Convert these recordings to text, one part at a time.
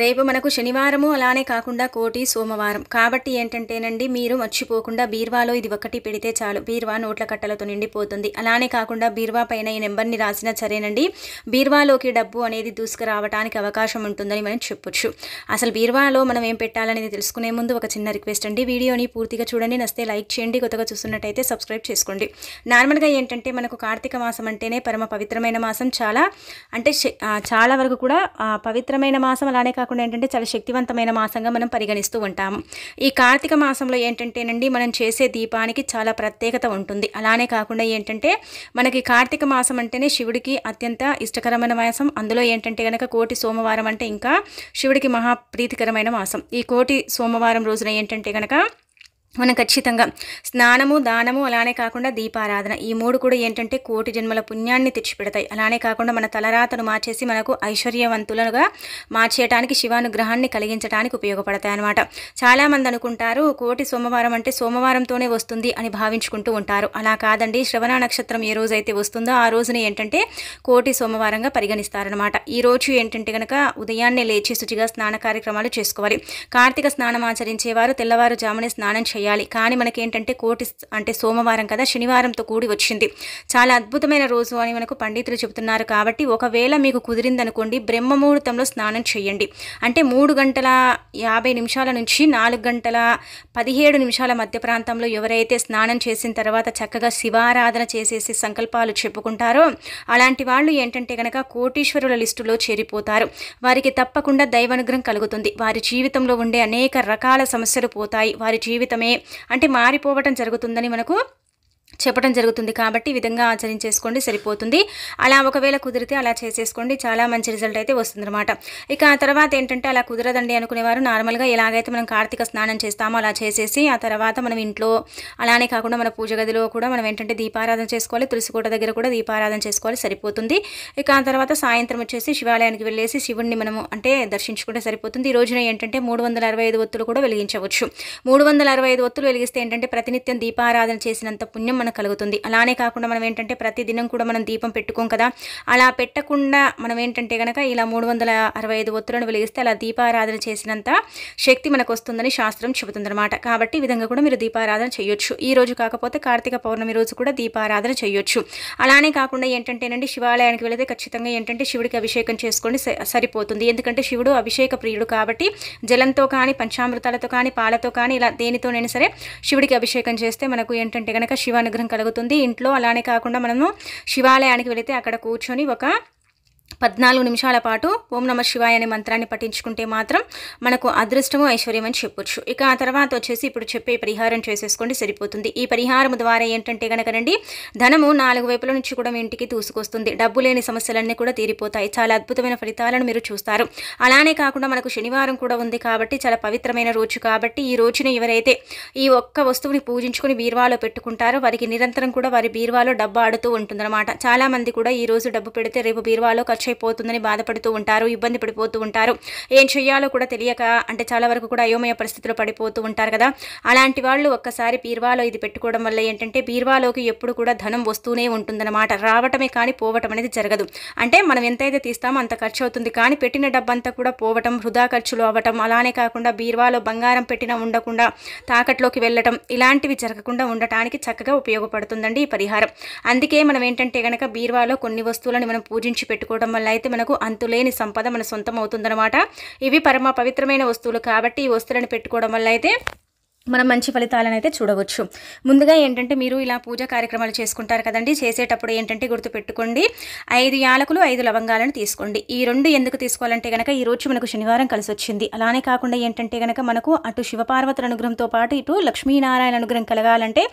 రేపు మనకు శనివారము అలానే కాకుండా కోటి సోమవారం కాబట్టి ఏంటంటేనండి మీరు మర్చిపోకుండా బీర్వాలో ఇది ఒకటి పెడితే చాలు బీర్వా నోట్ల కట్టలతో నిండిపోతుంది అలానే కాకుండా బీర్వా పైన ఈ నెంబర్ని రాసినా సరేనండి బీర్వాలోకి డబ్బు అనేది దూసుకురావడానికి అవకాశం ఉంటుందని మనం చెప్పొచ్చు అసలు బీర్వాలో మనం ఏం పెట్టాలనేది తెలుసుకునే ముందు ఒక చిన్న రిక్వెస్ట్ అండి వీడియోని పూర్తిగా చూడండి నస్తే లైక్ చేయండి కొత్తగా చూస్తున్నట్టయితే సబ్స్క్రైబ్ చేసుకోండి నార్మల్గా ఏంటంటే మనకు కార్తీక మాసం అంటేనే పరమ పవిత్రమైన మాసం చాలా అంటే చాలా వరకు కూడా పవిత్రమైన మాసం అలానే కాకుండా ఏంటంటే చాలా శక్తివంతమైన మాసంగా మనం పరిగణిస్తూ ఉంటాము ఈ కార్తీక మాసంలో ఏంటంటేనండి మనం చేసే దీపానికి చాలా ప్రత్యేకత ఉంటుంది అలానే కాకుండా ఏంటంటే మనకి కార్తీక మాసం అంటేనే శివుడికి అత్యంత ఇష్టకరమైన మాసం అందులో ఏంటంటే కనుక కోటి సోమవారం అంటే ఇంకా శివుడికి మహా ప్రీతికరమైన మాసం ఈ కోటి సోమవారం రోజున ఏంటంటే కనుక మనం ఖచ్చితంగా స్నానము దానము అలానే కాకుండా దీపారాధన ఈ మూడు కూడా ఏంటంటే కోటి జన్మల పుణ్యాన్ని తెచ్చిపెడతాయి అలానే కాకుండా మన తలరాతను మార్చేసి మనకు ఐశ్వర్యవంతులుగా మార్చేయడానికి శివానుగ్రహాన్ని కలిగించడానికి ఉపయోగపడతాయి అనమాట చాలామంది అనుకుంటారు కోటి సోమవారం అంటే సోమవారంతోనే వస్తుంది అని భావించుకుంటూ ఉంటారు అలా కాదండి శ్రవణ నక్షత్రం ఏ రోజైతే వస్తుందో ఆ రోజున ఏంటంటే కోటి సోమవారంగా పరిగణిస్తారనమాట ఈ రోజు ఏంటంటే కనుక ఉదయాన్నే లేచి శుచిగా స్నాన కార్యక్రమాలు చేసుకోవాలి కార్తీక స్నానం ఆచరించేవారు తెల్లవారుజామునే స్నానం చేయాలి చేయాలి కానీ మనకి ఏంటంటే కోటి అంటే సోమవారం కదా శనివారంతో కూడి వచ్చింది చాలా అద్భుతమైన రోజు అని మనకు పండితులు చెబుతున్నారు కాబట్టి ఒకవేళ మీకు కుదిరిందనుకోండి బ్రహ్మముహూర్తంలో స్నానం చేయండి అంటే మూడు గంటల యాభై నిమిషాల నుంచి నాలుగు గంటల పదిహేడు నిమిషాల మధ్య ప్రాంతంలో ఎవరైతే స్నానం చేసిన తర్వాత చక్కగా శివారాధన చేసేసి సంకల్పాలు చెప్పుకుంటారో అలాంటి వాళ్ళు ఏంటంటే కనుక కోటీశ్వరుల లిస్టులో చేరిపోతారు వారికి తప్పకుండా దైవానుగ్రహం కలుగుతుంది వారి జీవితంలో ఉండే అనేక రకాల సమస్యలు పోతాయి వారి జీవితమే అంటే మారిపోవటం జరుగుతుందని మనకు చెప్పడం జరుగుతుంది కాబట్టి ఈ విధంగా ఆచరించేసుకోండి సరిపోతుంది అలా ఒకవేళ కుదిరితే అలా చేసేసుకోండి చాలా మంచి రిజల్ట్ అయితే వస్తుందన్నమాట ఇక ఆ తర్వాత ఏంటంటే అలా కుదరదండి అనుకునేవారు నార్మల్గా ఎలాగైతే మనం కార్తీక స్నానం చేస్తామో అలా చేసేసి ఆ తర్వాత మనం ఇంట్లో అలానే కాకుండా మన పూజ గదిలో కూడా మనం ఏంటంటే దీపారాధన చేసుకోవాలి కోట దగ్గర కూడా దీపారాధన చేసుకోవాలి సరిపోతుంది ఇక ఆ తర్వాత సాయంత్రం వచ్చేసి శివాలయానికి వెళ్ళేసి శివుణ్ణి మనము అంటే దర్శించుకుంటే సరిపోతుంది ఈ రోజున ఏంటంటే మూడు వందల అరవై ఐదు ఒత్తులు కూడా వెలిగించవచ్చు మూడు వందల అరవై ఐదు ఒత్తులు వెలిగిస్తే ఏంటంటే ప్రతినిత్యం దీపారాధన చేసినంత పుణ్యం మనం మనకు కలుగుతుంది అలానే కాకుండా మనం ఏంటంటే ప్రతి దినం కూడా మనం దీపం పెట్టుకోం కదా అలా పెట్టకుండా మనం ఏంటంటే కనుక ఇలా మూడు వందల అరవై ఐదు ఒత్తులను వెలిగిస్తే అలా దీపారాధన చేసినంత శక్తి మనకు వస్తుందని శాస్త్రం చెబుతుందన్నమాట కాబట్టి ఈ విధంగా కూడా మీరు దీపారాధన చేయొచ్చు ఈ రోజు కాకపోతే కార్తీక పౌర్ణమి రోజు కూడా దీపారాధన చేయొచ్చు అలానే కాకుండా ఏంటంటేనండి శివాలయానికి వెళితే ఖచ్చితంగా ఏంటంటే శివుడికి అభిషేకం చేసుకొని సరిపోతుంది ఎందుకంటే శివుడు అభిషేక ప్రియుడు కాబట్టి జలంతో కానీ పంచామృతాలతో కానీ పాలతో కానీ ఇలా దేనితోనైనా సరే శివుడికి అభిషేకం చేస్తే మనకు ఏంటంటే కనుక శివానుగ్రహం అనుగ్రహం కలుగుతుంది ఇంట్లో అలానే కాకుండా మనము శివాలయానికి వెళితే అక్కడ కూర్చొని ఒక పద్నాలుగు నిమిషాల పాటు ఓం నమ శివాయ అనే మంత్రాన్ని పఠించుకుంటే మాత్రం మనకు అదృష్టము ఐశ్వర్యం అని చెప్పొచ్చు ఇక ఆ తర్వాత వచ్చేసి ఇప్పుడు చెప్పే పరిహారం చేసేసుకోండి సరిపోతుంది ఈ పరిహారం ద్వారా ఏంటంటే కనుకనండి ధనము నాలుగు వైపుల నుంచి కూడా మీ ఇంటికి దూసుకొస్తుంది డబ్బు లేని సమస్యలన్నీ కూడా తీరిపోతాయి చాలా అద్భుతమైన ఫలితాలను మీరు చూస్తారు అలానే కాకుండా మనకు శనివారం కూడా ఉంది కాబట్టి చాలా పవిత్రమైన రోజు కాబట్టి ఈ రోజున ఎవరైతే ఈ ఒక్క వస్తువుని పూజించుకుని బీర్వాలో పెట్టుకుంటారో వారికి నిరంతరం కూడా వారి బీరువాలో డబ్బు ఆడుతూ ఉంటుందన్నమాట చాలామంది కూడా ఈ రోజు డబ్బు పెడితే రేపు బీర్వాలో ఖర్చు అయిపోతుందని బాధపడుతూ ఉంటారు ఇబ్బంది పడిపోతూ ఉంటారు ఏం చేయాలో కూడా తెలియక అంటే చాలా వరకు కూడా అయోమయ పరిస్థితులు పడిపోతూ ఉంటారు కదా అలాంటి వాళ్ళు ఒక్కసారి బీర్వాలో ఇది పెట్టుకోవడం వల్ల ఏంటంటే బీర్వాలోకి ఎప్పుడు కూడా ధనం వస్తూనే ఉంటుందన్నమాట రావటమే కానీ పోవటం అనేది జరగదు అంటే మనం ఎంతైతే తీస్తామో అంత ఖర్చు అవుతుంది కానీ పెట్టిన డబ్బంతా కూడా పోవటం వృధా ఖర్చులు అవ్వటం అలానే కాకుండా బీర్వాలో బంగారం పెట్టిన ఉండకుండా తాకట్లోకి వెళ్ళటం ఇలాంటివి జరగకుండా ఉండటానికి చక్కగా ఉపయోగపడుతుందండి ఈ పరిహారం అందుకే మనం ఏంటంటే కనుక బీర్వాలో కొన్ని వస్తువులను మనం పూజించి పెట్టుకోవడం వల్ల వల్ల అయితే మనకు అంతులేని సంపద మన సొంతం అవుతుందనమాట ఇవి పరమ పవిత్రమైన వస్తువులు కాబట్టి ఈ వస్తువులను పెట్టుకోవడం వల్ల అయితే మనం మంచి ఫలితాలను అయితే చూడవచ్చు ముందుగా ఏంటంటే మీరు ఇలా పూజ కార్యక్రమాలు చేసుకుంటారు కదండి చేసేటప్పుడు ఏంటంటే గుర్తుపెట్టుకోండి ఐదు యాలకులు ఐదు లవంగాలను తీసుకోండి ఈ రెండు ఎందుకు తీసుకోవాలంటే కనుక ఈరోజు మనకు శనివారం కలిసి వచ్చింది అలానే కాకుండా ఏంటంటే కనుక మనకు అటు శివపార్వతుల అనుగ్రహంతో పాటు ఇటు లక్ష్మీనారాయణ అనుగ్రహం కలగాలంటే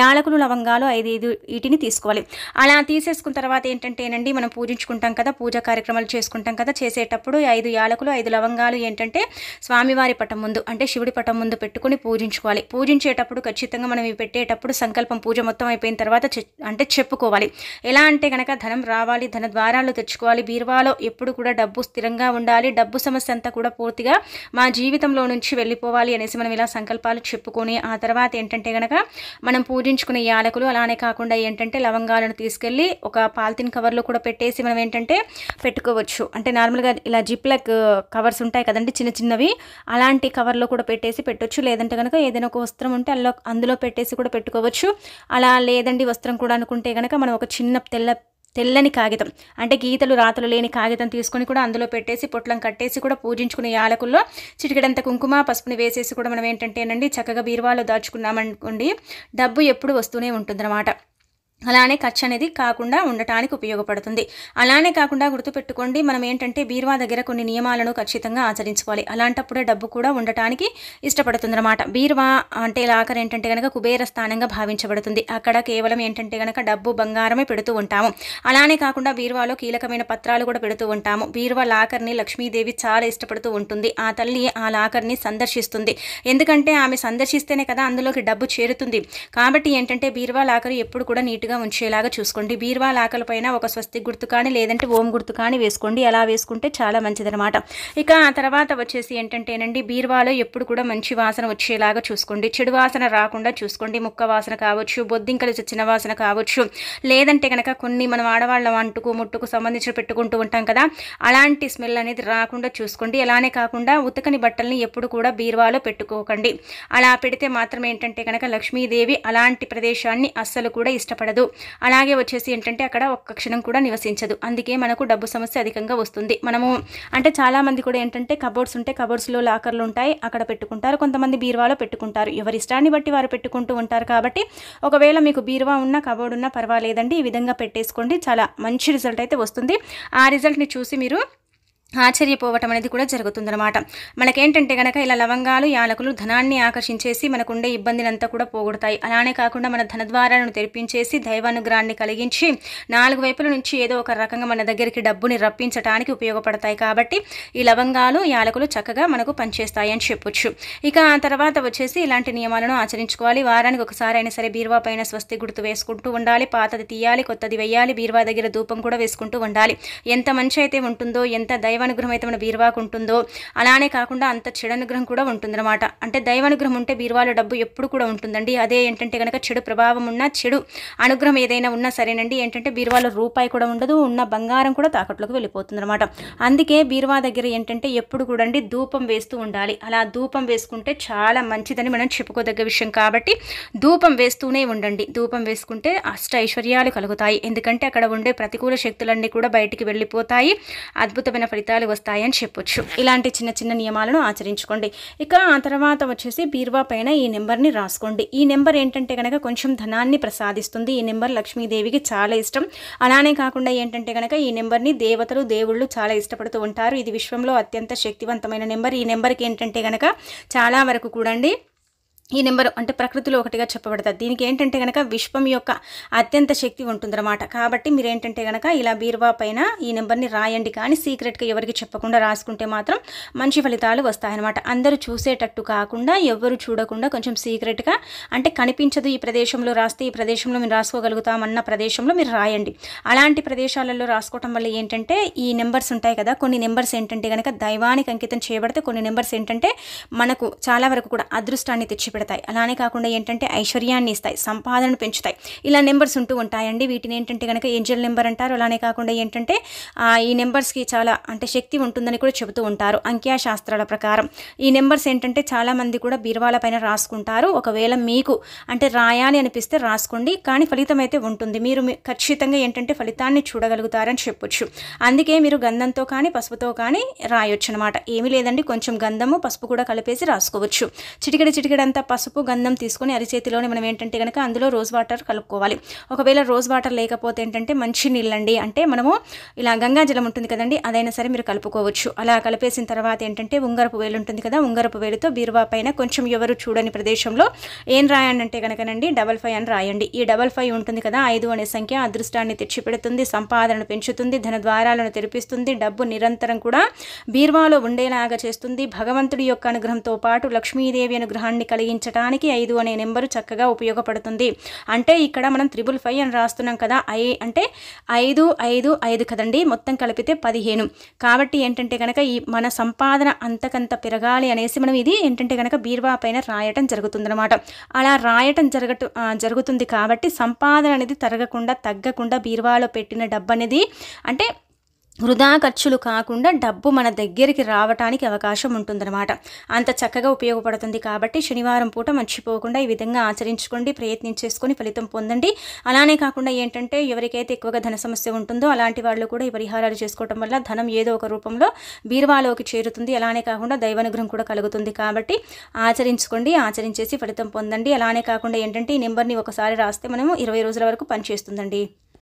యాలకులు లవంగాలు ఐదు ఐదు వీటిని తీసుకోవాలి అలా తీసేసుకున్న తర్వాత ఏంటంటేనండి మనం పూజించుకుంటాం కదా పూజ కార్యక్రమాలు చేసుకుంటాం కదా చేసేటప్పుడు ఐదు యాలకులు ఐదు లవంగాలు ఏంటంటే స్వామివారి పటం ముందు అంటే శివుడి పటం ముందు పెట్టుకుని పూజించుకుంటాం చేసుకోవాలి పూజించేటప్పుడు ఖచ్చితంగా మనం ఇవి పెట్టేటప్పుడు సంకల్పం పూజ మొత్తం అయిపోయిన తర్వాత అంటే చెప్పుకోవాలి ఎలా అంటే కనుక ధనం రావాలి ధన ద్వారాలు తెచ్చుకోవాలి బీరువాలో ఎప్పుడు కూడా డబ్బు స్థిరంగా ఉండాలి డబ్బు సమస్య అంతా కూడా పూర్తిగా మా జీవితంలో నుంచి వెళ్ళిపోవాలి అనేసి మనం ఇలా సంకల్పాలు చెప్పుకొని ఆ తర్వాత ఏంటంటే కనుక మనం పూజించుకునే యాలకులు అలానే కాకుండా ఏంటంటే లవంగాలను తీసుకెళ్ళి ఒక పాలిథిన్ కవర్లో కూడా పెట్టేసి మనం ఏంటంటే పెట్టుకోవచ్చు అంటే నార్మల్గా ఇలా జిప్లక్ కవర్స్ ఉంటాయి కదండి చిన్న చిన్నవి అలాంటి కవర్లో కూడా పెట్టేసి పెట్టొచ్చు లేదంటే కనుక ఏదైనా ఒక వస్త్రం ఉంటే అల్లో అందులో పెట్టేసి కూడా పెట్టుకోవచ్చు అలా లేదండి వస్త్రం కూడా అనుకుంటే కనుక మనం ఒక చిన్న తెల్ల తెల్లని కాగితం అంటే గీతలు రాతలు లేని కాగితం తీసుకొని కూడా అందులో పెట్టేసి పొట్లం కట్టేసి కూడా పూజించుకునే యాలకుల్లో చిటికడంత కుంకుమ పసుపుని వేసేసి కూడా మనం ఏంటంటేనండి చక్కగా బీరువాలో దాచుకున్నామనుకోండి డబ్బు ఎప్పుడు వస్తూనే ఉంటుందన్నమాట అలానే ఖర్చు అనేది కాకుండా ఉండటానికి ఉపయోగపడుతుంది అలానే కాకుండా గుర్తుపెట్టుకోండి మనం ఏంటంటే బీరువా దగ్గర కొన్ని నియమాలను ఖచ్చితంగా ఆచరించుకోవాలి అలాంటప్పుడే డబ్బు కూడా ఉండటానికి ఇష్టపడుతుంది అనమాట బీరువా అంటే లాకర్ ఏంటంటే కనుక కుబేర స్థానంగా భావించబడుతుంది అక్కడ కేవలం ఏంటంటే కనుక డబ్బు బంగారమే పెడుతూ ఉంటాము అలానే కాకుండా బీరువాలో కీలకమైన పత్రాలు కూడా పెడుతూ ఉంటాము బీరువా లాకర్ని లక్ష్మీదేవి చాలా ఇష్టపడుతూ ఉంటుంది ఆ తల్లి ఆ లాకర్ని సందర్శిస్తుంది ఎందుకంటే ఆమె సందర్శిస్తేనే కదా అందులోకి డబ్బు చేరుతుంది కాబట్టి ఏంటంటే బీరువా లాకర్ ఎప్పుడు కూడా నీట్ నీట్గా ఉంచేలాగా చూసుకోండి బీరువా పైన ఒక స్వస్తి గుర్తు కానీ లేదంటే ఓం గుర్తు కానీ వేసుకోండి అలా వేసుకుంటే చాలా మంచిదనమాట ఇక ఆ తర్వాత వచ్చేసి ఏంటంటేనండి బీరువాలో ఎప్పుడు కూడా మంచి వాసన వచ్చేలాగా చూసుకోండి చెడు వాసన రాకుండా చూసుకోండి ముక్క వాసన కావచ్చు బొద్దింకలు చచ్చిన వాసన కావచ్చు లేదంటే కనుక కొన్ని మనం ఆడవాళ్ళ వంటకు ముట్టుకు సంబంధించిన పెట్టుకుంటూ ఉంటాం కదా అలాంటి స్మెల్ అనేది రాకుండా చూసుకోండి అలానే కాకుండా ఉతకని బట్టల్ని ఎప్పుడు కూడా బీరువాలో పెట్టుకోకండి అలా పెడితే మాత్రం ఏంటంటే కనుక లక్ష్మీదేవి అలాంటి ప్రదేశాన్ని అస్సలు కూడా ఇష్టపడదు ఉండదు అలాగే వచ్చేసి ఏంటంటే అక్కడ ఒక్క క్షణం కూడా నివసించదు అందుకే మనకు డబ్బు సమస్య అధికంగా వస్తుంది మనము అంటే చాలామంది కూడా ఏంటంటే కబోర్డ్స్ ఉంటే కబోర్డ్స్లో లాకర్లు ఉంటాయి అక్కడ పెట్టుకుంటారు కొంతమంది బీరువాలో పెట్టుకుంటారు ఎవరి ఇష్టాన్ని బట్టి వారు పెట్టుకుంటూ ఉంటారు కాబట్టి ఒకవేళ మీకు బీరువా ఉన్నా కబోర్డ్ ఉన్నా పర్వాలేదండి ఈ విధంగా పెట్టేసుకోండి చాలా మంచి రిజల్ట్ అయితే వస్తుంది ఆ రిజల్ట్ని చూసి మీరు ఆశ్చర్యపోవటం అనేది కూడా జరుగుతుందనమాట మనకేంటంటే కనుక ఇలా లవంగాలు యాలకులు ధనాన్ని ఆకర్షించేసి మనకుండే ఇబ్బందినంతా కూడా పోగొడతాయి అలానే కాకుండా మన ధనద్వారాలను తెరిపించేసి దైవానుగ్రహాన్ని కలిగించి నాలుగు వైపుల నుంచి ఏదో ఒక రకంగా మన దగ్గరికి డబ్బుని రప్పించడానికి ఉపయోగపడతాయి కాబట్టి ఈ లవంగాలు యాలకులు చక్కగా మనకు పనిచేస్తాయి అని చెప్పొచ్చు ఇక ఆ తర్వాత వచ్చేసి ఇలాంటి నియమాలను ఆచరించుకోవాలి వారానికి ఒకసారి అయినా సరే బీరువా పైన స్వస్తి గుర్తు వేసుకుంటూ ఉండాలి పాతది తీయాలి కొత్తది వేయాలి బీరువా దగ్గర ధూపం కూడా వేసుకుంటూ ఉండాలి ఎంత మంచి అయితే ఉంటుందో ఎంత దైవ దైవానుగ్రహం అయితే మన బీరువాకు ఉంటుందో అలానే కాకుండా అంత చెడనుగ్రహం కూడా ఉంటుందన్నమాట అంటే దైవానుగ్రహం ఉంటే బీరువాలో డబ్బు ఎప్పుడు కూడా ఉంటుందండి అదే ఏంటంటే కనుక చెడు ప్రభావం ఉన్నా చెడు అనుగ్రహం ఏదైనా ఉన్నా సరేనండి ఏంటంటే బీరువాలో రూపాయి కూడా ఉండదు ఉన్న బంగారం కూడా తాకట్లోకి వెళ్ళిపోతుందన్నమాట అందుకే బీరువా దగ్గర ఏంటంటే ఎప్పుడు కూడా అండి ధూపం వేస్తూ ఉండాలి అలా ధూపం వేసుకుంటే చాలా మంచిదని మనం చెప్పుకోదగ్గ విషయం కాబట్టి ధూపం వేస్తూనే ఉండండి ధూపం వేసుకుంటే అష్ట ఐశ్వర్యాలు కలుగుతాయి ఎందుకంటే అక్కడ ఉండే ప్రతికూల శక్తులన్నీ కూడా బయటికి వెళ్ళిపోతాయి అద్భుతమైన ఫలితం ఫలితాలు వస్తాయని చెప్పొచ్చు ఇలాంటి చిన్న చిన్న నియమాలను ఆచరించుకోండి ఇక ఆ తర్వాత వచ్చేసి బీరువా పైన ఈ నెంబర్ని రాసుకోండి ఈ నెంబర్ ఏంటంటే కనుక కొంచెం ధనాన్ని ప్రసాదిస్తుంది ఈ నెంబర్ లక్ష్మీదేవికి చాలా ఇష్టం అలానే కాకుండా ఏంటంటే కనుక ఈ నెంబర్ని దేవతలు దేవుళ్ళు చాలా ఇష్టపడుతూ ఉంటారు ఇది విశ్వంలో అత్యంత శక్తివంతమైన నెంబర్ ఈ నెంబర్కి ఏంటంటే కనుక చాలా వరకు కూడండి ఈ నెంబర్ అంటే ప్రకృతిలో ఒకటిగా చెప్పబడతారు దీనికి ఏంటంటే కనుక విశ్వం యొక్క అత్యంత శక్తి ఉంటుందన్నమాట కాబట్టి మీరు ఏంటంటే కనుక ఇలా బీరువా పైన ఈ నెంబర్ని రాయండి కానీ సీక్రెట్గా ఎవరికి చెప్పకుండా రాసుకుంటే మాత్రం మంచి ఫలితాలు వస్తాయన్నమాట అందరూ చూసేటట్టు కాకుండా ఎవరు చూడకుండా కొంచెం సీక్రెట్గా అంటే కనిపించదు ఈ ప్రదేశంలో రాస్తే ఈ ప్రదేశంలో మీరు రాసుకోగలుగుతామన్న ప్రదేశంలో మీరు రాయండి అలాంటి ప్రదేశాలలో రాసుకోవటం వల్ల ఏంటంటే ఈ నెంబర్స్ ఉంటాయి కదా కొన్ని నెంబర్స్ ఏంటంటే కనుక దైవానికి అంకితం చేయబడితే కొన్ని నెంబర్స్ ఏంటంటే మనకు చాలా వరకు కూడా అదృష్టాన్ని తెచ్చి పెడతాయి అలానే కాకుండా ఏంటంటే ఐశ్వర్యాన్ని ఇస్తాయి సంపాదనను పెంచుతాయి ఇలా నెంబర్స్ ఉంటూ ఉంటాయండి వీటిని ఏంటంటే కనుక ఏంజల్ నెంబర్ అంటారు అలానే కాకుండా ఏంటంటే ఈ నెంబర్స్కి చాలా అంటే శక్తి ఉంటుందని కూడా చెబుతూ ఉంటారు అంక్యా శాస్త్రాల ప్రకారం ఈ నెంబర్స్ ఏంటంటే చాలామంది కూడా బీరువాల పైన రాసుకుంటారు ఒకవేళ మీకు అంటే రాయాలి అనిపిస్తే రాసుకోండి కానీ ఫలితం అయితే ఉంటుంది మీరు ఖచ్చితంగా ఏంటంటే ఫలితాన్ని చూడగలుగుతారని చెప్పొచ్చు అందుకే మీరు గంధంతో కానీ పసుపుతో కానీ రాయొచ్చు అనమాట ఏమీ లేదండి కొంచెం గంధము పసుపు కూడా కలిపేసి రాసుకోవచ్చు చిటికెడ చిటికెడంతా పసుపు గంధం తీసుకొని అరిచేతిలోనే మనం ఏంటంటే కనుక అందులో రోజ్ వాటర్ కలుపుకోవాలి ఒకవేళ రోజ్ వాటర్ లేకపోతే ఏంటంటే మంచి నీళ్ళండి అంటే మనము ఇలా గంగాజలం ఉంటుంది కదండి అదైనా సరే మీరు కలుపుకోవచ్చు అలా కలిపేసిన తర్వాత ఏంటంటే ఉంగరపు వేలు ఉంటుంది కదా ఉంగరపు వేలుతో బీరువా పైన కొంచెం ఎవరు చూడని ప్రదేశంలో ఏం రాయండి అంటే కనుకనండి డబల్ ఫైవ్ అని రాయండి ఈ డబల్ ఫైవ్ ఉంటుంది కదా ఐదు అనే సంఖ్య అదృష్టాన్ని తెచ్చిపెడుతుంది సంపాదనను పెంచుతుంది ధన ద్వారాలను తెరిపిస్తుంది డబ్బు నిరంతరం కూడా బీర్వాలో ఉండేలాగా చేస్తుంది భగవంతుడి యొక్క అనుగ్రహంతో పాటు లక్ష్మీదేవి అనుగ్రహాన్ని కలిగించి నిర్ణయించడానికి ఐదు అనే నెంబరు చక్కగా ఉపయోగపడుతుంది అంటే ఇక్కడ మనం త్రిబుల్ ఫైవ్ అని రాస్తున్నాం కదా ఐ అంటే ఐదు ఐదు ఐదు కదండి మొత్తం కలిపితే పదిహేను కాబట్టి ఏంటంటే కనుక ఈ మన సంపాదన అంతకంత పెరగాలి అనేసి మనం ఇది ఏంటంటే కనుక బీర్వా పైన రాయటం జరుగుతుందనమాట అలా రాయటం జరగట జరుగుతుంది కాబట్టి సంపాదన అనేది తరగకుండా తగ్గకుండా బీర్వాలో పెట్టిన డబ్బు అనేది అంటే వృధా ఖర్చులు కాకుండా డబ్బు మన దగ్గరికి రావటానికి అవకాశం ఉంటుందన్నమాట అంత చక్కగా ఉపయోగపడుతుంది కాబట్టి శనివారం పూట మర్చిపోకుండా ఈ విధంగా ఆచరించుకోండి ప్రయత్నం చేసుకొని ఫలితం పొందండి అలానే కాకుండా ఏంటంటే ఎవరికైతే ఎక్కువగా ధన సమస్య ఉంటుందో అలాంటి వాళ్ళు కూడా ఈ పరిహారాలు చేసుకోవటం వల్ల ధనం ఏదో ఒక రూపంలో బీరువాలోకి చేరుతుంది అలానే కాకుండా దైవానుగ్రహం కూడా కలుగుతుంది కాబట్టి ఆచరించుకోండి ఆచరించేసి ఫలితం పొందండి అలానే కాకుండా ఏంటంటే ఈ నెంబర్ని ఒకసారి రాస్తే మనము ఇరవై రోజుల వరకు పనిచేస్తుందండి